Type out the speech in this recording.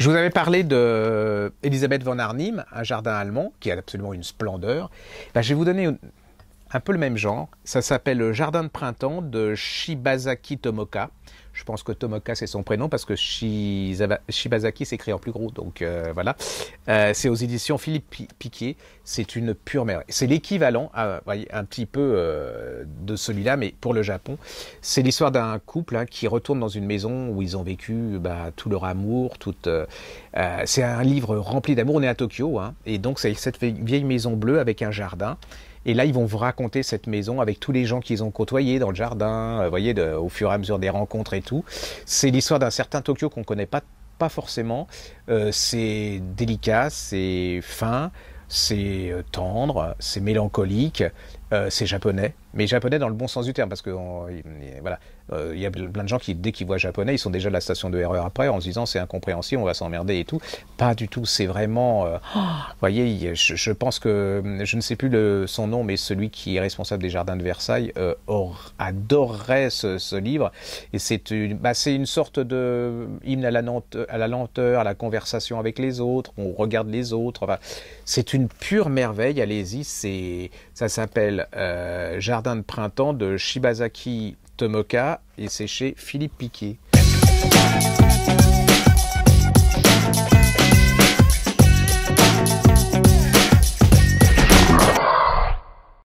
Je vous avais parlé de Elisabeth von Arnim, un jardin allemand qui a absolument une splendeur. Ben, je vais vous donner un peu le même genre. Ça s'appelle Jardin de printemps de Shibazaki Tomoka. Je pense que Tomoka c'est son prénom parce que Shibazaki s'écrit en plus gros. Donc euh, voilà. Euh, c'est aux éditions Philippe Piquet. C'est une pure merde. C'est l'équivalent, ah, un petit peu euh, de celui-là, mais pour le Japon. C'est l'histoire d'un couple hein, qui retourne dans une maison où ils ont vécu bah, tout leur amour. c'est un livre rempli d'amour. On est à Tokyo. Hein, et donc c'est cette vieille maison bleue avec un jardin. Et là, ils vont vous raconter cette maison avec tous les gens qu'ils ont côtoyés dans le jardin, euh, vous voyez, au fur et à mesure des rencontres et tout. C'est l'histoire d'un certain Tokyo qu'on ne connaît pas, pas forcément. Euh, c'est délicat, c'est fin, c'est euh, tendre, c'est mélancolique, c'est japonais mais japonais dans le bon sens du terme, parce que y, voilà, euh, il y a plein de gens qui, dès qu'ils voient japonais, ils sont déjà à la station de erreur e après en se disant c'est incompréhensible, on va s'emmerder et tout. Pas du tout, c'est vraiment. Euh, vous voyez, je, pense que, hum, je ne sais plus le, son nom, mais celui qui est responsable des jardins de Versailles euh, or, adorerait ce, livre. Et c'est une, bah, une sorte de hymne à la, à la lenteur, à la conversation avec les autres, on regarde les autres. c'est une pure merveille, allez-y, ça s'appelle Jardin de printemps de Shibazaki Tomoka et c'est chez Philippe Piquet.